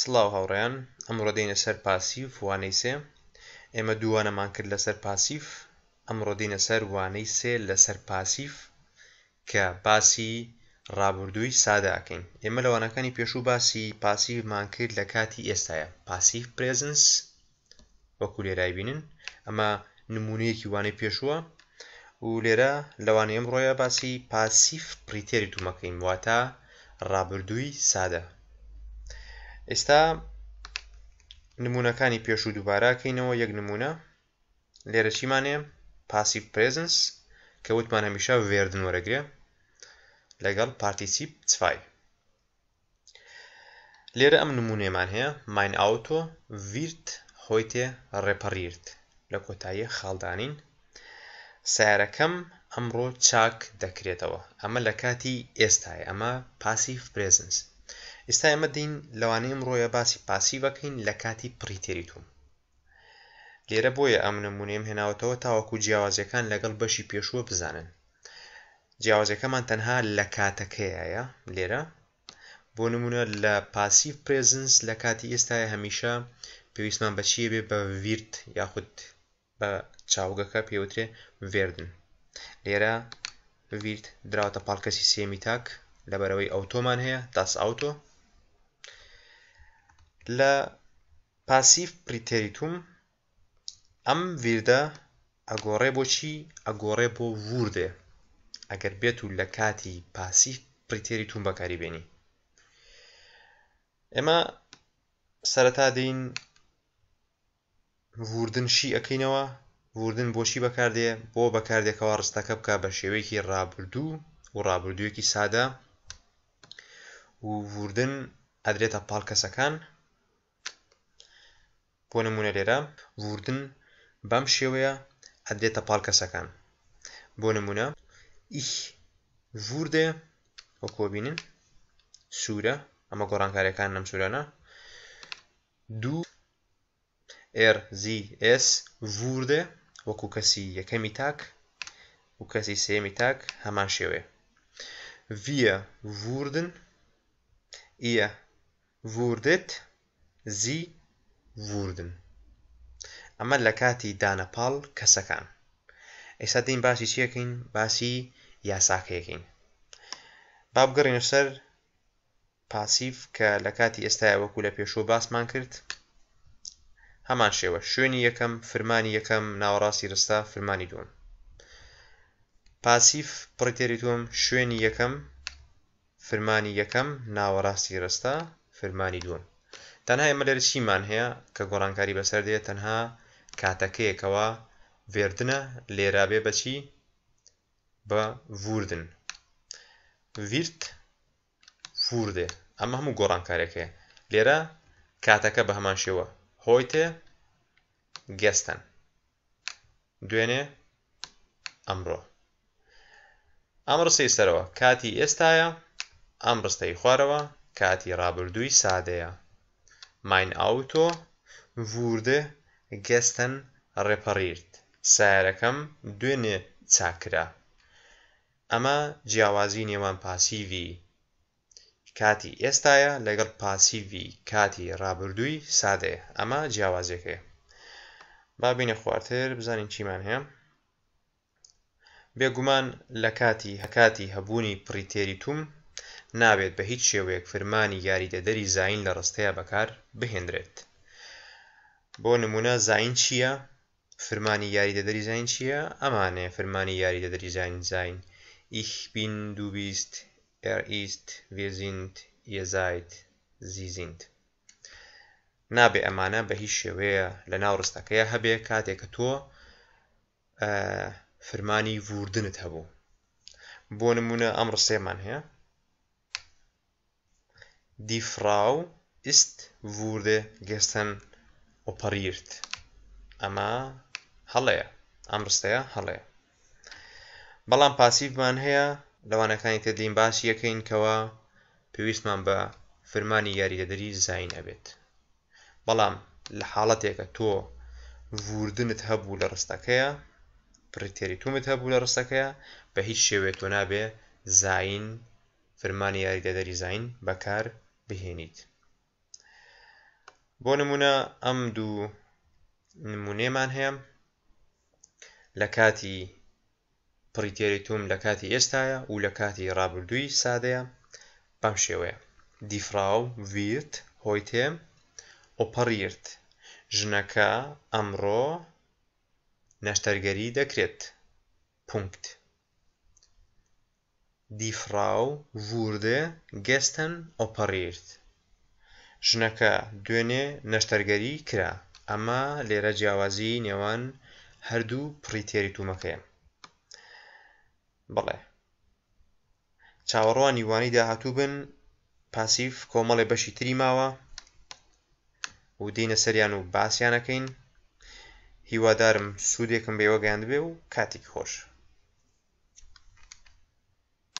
سڵاو هاوڕێن ئەمڕۆ دێنە سەر پاسیف وانەی سێ ئێمە دووانەمان کرد لەسەر پاسیف ئەمڕۆ دینە سەر وانەی سێ لەسەر پاسیف کە باسی ڕابردووی ساداکەین ئێمە لەوانەکانی پێشوو باسی پاسیفمان کرد لە کاتی ئێستاە پاسیف پرێزنس وەکو لێرای بینن ئەمە نمونەیەکی وانەی پێشووە و لێرە لەوانەیەم ڕۆیە باسی پاسیف پریتێری تومەکەین واتە ڕابردووی سادە ئێستا نمونونەکانی پێش و دووباراکەینەوە یەک نمونە لێرە چیمانێ پاسی پرزنس کە وتمان هەمیشە وێردن وەرەگرێ لەگەڵ پارتیسیپ چفای لێرە ئەم نمونێمان هەیە ماین ئاوتۆ ویرت خۆی تێ ڕێپەڕیرت لە کۆتایی خاڵدانین سیارەکەم ئەمڕۆ چاک دەکرێتەوە ئەمە لە کاتی ئێستای ئەمە پاسیف پرزنس ئێستا ئێمە دین لەوانەیەم ڕۆیە باسی پاسی بەکەین لە کاتی پریتریتوم لێرە بۆیە ئەم نمونێم هێناوتەوە تاوەکو جیاوازەکان لەگەڵ بەشی پێشوە بزانن جیاوازەکەمان تەنها لە کاتەکەیە لێرە بۆ نمونە لە پاسیف پرێزنس لە کاتی ئێستاە هەمیشە پێویستمان بەچیە بێ بە ویرت یاخود بە چاوگەکە پێوترێ وێردن لێرە ویرت دراوتە پاڵکەسی سێمی تاک لەبەرەوەی ئەوتۆمان هەیە تاس ئاوتۆ لە پاسیف پریتریتوم ئەم ویردە ئەگۆڕێ بۆچی ئەگۆڕێ بۆ وردێ ئەگەر بێت و لە کاتی پاسیف پریتریتوم بەکاری بێنی ئێمە سەرەتا دەین وردن شی ئەەکەینەوە وردن بۆشی بەکاردێ بۆ بەکاردێکەوە ڕستەکە بکە بە شێوەیەکی ڕابردوو و ڕابردوویەکی سادە و وردن ئەدرێتە پاڵکەسەکان بۆ نمونە لێرە وردن بەم شێوەیە ئەدرێتە پاڵکەسەکان بۆ نمونە ئیش ووردێ وەکۆبینن سوورە ئەمە گۆڕانکاریەکان نەم سوورانە دوو RZS ووردێ وەکو کەسی یەکەمی تاک و کەسی سێمی تاک هەمان شێوێ ویە ووردن ئە ووردت زی وردن ئەمە لە کاتی دانەپاڵ کەسەکان ئێستا دین باسی چیەکەین باسی یاساکەیەکەین با بگەڕینە سەر پاسیف کە لە کاتی ئێستای وەکو لە پێشوو باسمان کرد هەمان شێوە شوێنی یەکەم فرمانی یەکەم ناوەڕاستی ڕستا فرمانی دوم پاسیف پڕتێری دوم شوێنی یەکەم فرمانی یەکەم ناوەڕاستی ڕستا فرمانی دوم تەنها ئێمە لەرە چیمان هەیە کە گۆڕانکاری بەسەر دێت تەنها کاتەکەیەکەوە وێردنە لێرابێ بەچی بە وردن ویرت فوردێ ئەمە هەموو گۆڕانکارێکەیە لێرە کاتەکە بە هەمان شێوە هۆی تێ گەستن دوێنێ ئەمڕۆ ئەمڕسی سەرەوە کاتی ئێستاە ئەمڕستەی خوارەوە کاتی ڕابردووی سادەیە Mein Auto wurde gestern repariert. سیارەکەم دوێنێ چاکرا. ئەمە جیاوازی نێوان پاسیوی کاتی ئێستاە لەگەڵ پاسیوی کاتی ڕابردووی سادێ ئەمە جیاوازەکەی. بابینە خوارتر بزانین چیمان هەیە؟ بێگومان لە کاتی هەکاتی هەبوونی پریتێری توم نابێت بە هیچ شێوەیەک فرمانی یاریدەدەری زین لە ڕستەیە بەکار بهێنرێت بۆ نمونە زین چییە؟ فرمانی یاریدەدەری زین چییە؟ ئەمانێ فرمانی یاریدەدەری زین زین ئیخ بین دووبیست ئێئیست وێزیند یێزایت زیزیند. نابێ ئەمانە بە هیچ شێوەیە لە ناو ڕستەکەیە هەبێ کاتێک کە تۆ فرمانی وردنت هەبوو بۆ نمونە ئەم ڕسێمان هەیە Die Frau ist wurde gestern operiert. ئەمە هەڵەیە ئەم ڕستەیە هەڵەیە. بەڵام پاسیفمان هەیە لەوانەکانی تێدەین باسی یەکەین کەوە پێویستمان بە فرمانی یاریدەدەری زین ئەبێت. بەڵام لە حاڵەتێکە تۆ وردنت هەبوو لە ڕستەکەیە پرتێری تومت هەبوو لە ڕستەکەیە بە هیچ شێوێت تۆ نابێ زین فرمانی یاریدەدەری زین بەکار بهێنیت بۆ نمونە ئەم دوو نمونێمان هەیە لە کاتی پریتێری توم لە کاتی ئێستاە و لە کاتی ڕابردووی سادەیە بەم شێوەیە دیفراو ویرت هۆی تێ ئۆپەڕیرت ژنەکە ئەمڕۆ نەشتەرگەری دەکرێت پونکت Die Frau wurde gestern operiert. ژنەکە دوێنێ نەشتەرگەری کرا ئەمە لێرە جیاوازی نێوان هەردوو پریتێری تومەکەیە. بڵێ. چاوەڕوان نیوانی داهاتوو بن پاسیف کۆمەڵێ بەشی تری ماوە و دینە سەریان و باسییانەکەین هیوادارم سوودێکم بێوەگەاند بێ و کاتێک خۆش.